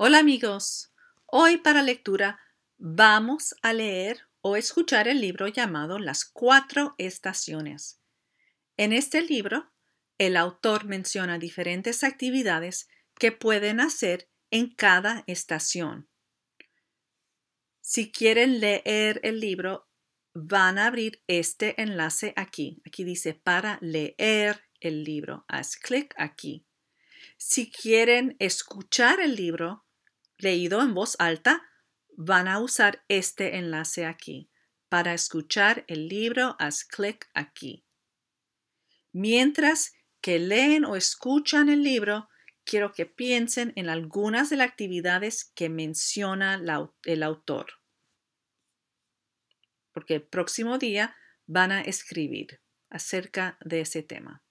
Hola amigos, hoy para lectura vamos a leer o escuchar el libro llamado Las cuatro estaciones. En este libro, el autor menciona diferentes actividades que pueden hacer en cada estación. Si quieren leer el libro, van a abrir este enlace aquí. Aquí dice para leer el libro. Haz clic aquí. Si quieren escuchar el libro, leído en voz alta, van a usar este enlace aquí. Para escuchar el libro, haz clic aquí. Mientras que leen o escuchan el libro, quiero que piensen en algunas de las actividades que menciona el autor, porque el próximo día van a escribir acerca de ese tema.